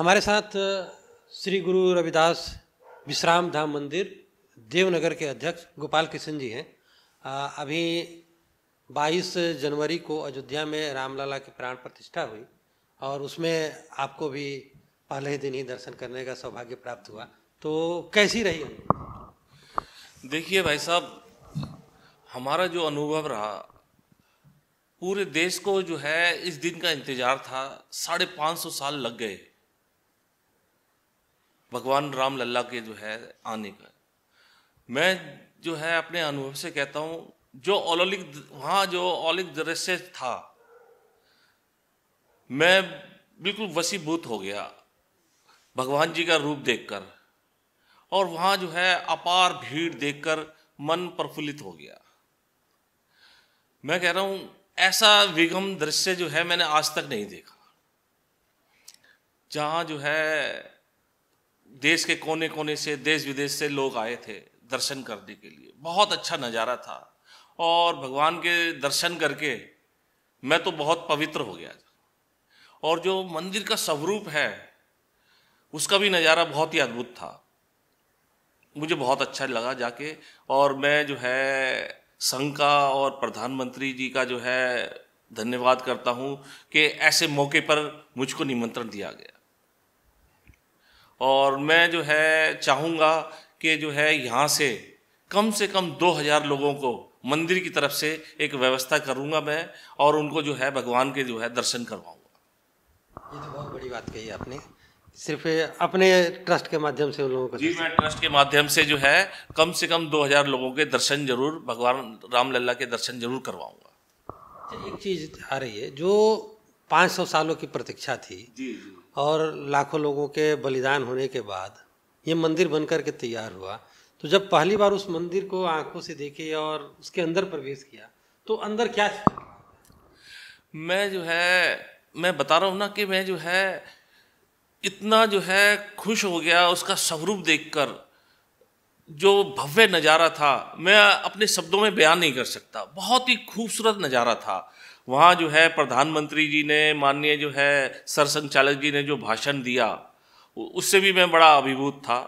हमारे साथ श्री गुरु रविदास विश्राम धाम मंदिर देवनगर के अध्यक्ष गोपाल किशन जी हैं अभी 22 जनवरी को अयोध्या में रामलला की प्राण प्रतिष्ठा हुई और उसमें आपको भी पहले ही दिन ही दर्शन करने का सौभाग्य प्राप्त हुआ तो कैसी रही देखिए भाई साहब हमारा जो अनुभव रहा पूरे देश को जो है इस दिन का इंतजार था साढ़े पाँच सौ साल लग गए भगवान राम लल्ला के जो है आने का मैं जो है अपने अनुभव से कहता हूँ जो ओलोलिक वहाँ जो ओलिक दृश्य था मैं बिल्कुल वसीभूत हो गया भगवान जी का रूप देखकर और वहाँ जो है अपार भीड़ देखकर मन प्रफुल्लित हो गया मैं कह रहा हूँ ऐसा विगम दृश्य जो है मैंने आज तक नहीं देखा जहाँ जो है देश के कोने कोने से देश विदेश से लोग आए थे दर्शन करने के लिए बहुत अच्छा नज़ारा था और भगवान के दर्शन करके मैं तो बहुत पवित्र हो गया और जो मंदिर का स्वरूप है उसका भी नज़ारा बहुत ही अद्भुत था मुझे बहुत अच्छा लगा जाके और मैं जो है संघ का और प्रधानमंत्री जी का जो है धन्यवाद करता हूँ कि ऐसे मौके पर मुझको निमंत्रण दिया गया और मैं जो है चाहूँगा कि जो है यहाँ से कम से कम दो हज़ार लोगों को मंदिर की तरफ से एक व्यवस्था करूँगा मैं और उनको जो है भगवान के जो है दर्शन करवाऊँगा ये तो बहुत बड़ी बात कही आपने सिर्फ अपने ट्रस्ट के माध्यम से उन लोगों को जी मैं ट्रस्ट के माध्यम से जो है कम से कम 2000 लोगों के दर्शन जरूर भगवान राम लल्ला के दर्शन जरूर करवाऊँगा एक चीज़ आ रही है जो 500 सालों की प्रतीक्षा थी जी, जी। और लाखों लोगों के बलिदान होने के बाद ये मंदिर बन के तैयार हुआ तो जब पहली बार उस मंदिर को आंखों से देखे और उसके अंदर प्रवेश किया तो अंदर क्या मैं जो है मैं बता रहा हूँ ना कि मैं जो है इतना जो है खुश हो गया उसका स्वरूप देखकर जो भव्य नज़ारा था मैं अपने शब्दों में बयान नहीं कर सकता बहुत ही खूबसूरत नज़ारा था वहाँ जो है प्रधानमंत्री जी ने माननीय जो है सरसंचालक जी ने जो भाषण दिया उससे भी मैं बड़ा अभिभूत था